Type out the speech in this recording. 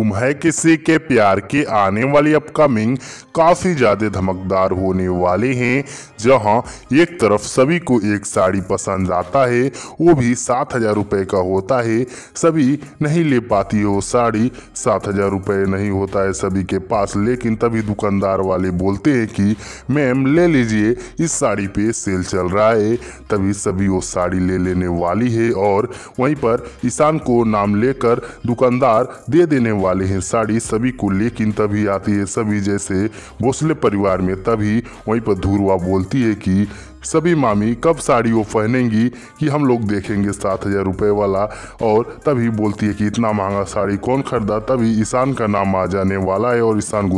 गुम है किसी के प्यार की आने वाली अपकमिंग काफ़ी ज़्यादा धमकदार होने वाले हैं जहां एक तरफ सभी को एक साड़ी पसंद आता है वो भी सात हज़ार रुपये का होता है सभी नहीं ले पाती वो साड़ी सात हज़ार रुपये नहीं होता है सभी के पास लेकिन तभी दुकानदार वाले बोलते हैं कि मैम ले लीजिए इस साड़ी पे सेल चल रहा है तभी सभी वो साड़ी ले लेने वाली है और वहीं पर ईशान को नाम लेकर दुकानदार दे देने वाले हैं साड़ी सभी को लेकिन तभी आती है सभी जैसे भोसले परिवार में तभी वहीं पर धूरवा बोलती है कि सभी मामी कब साड़ी वो पहनेंगी कि हम लोग देखेंगे सात हज़ार रुपये वाला और तभी बोलती है कि इतना महंगा साड़ी कौन खरीदा तभी ईशान का नाम आ जाने वाला है और ईशान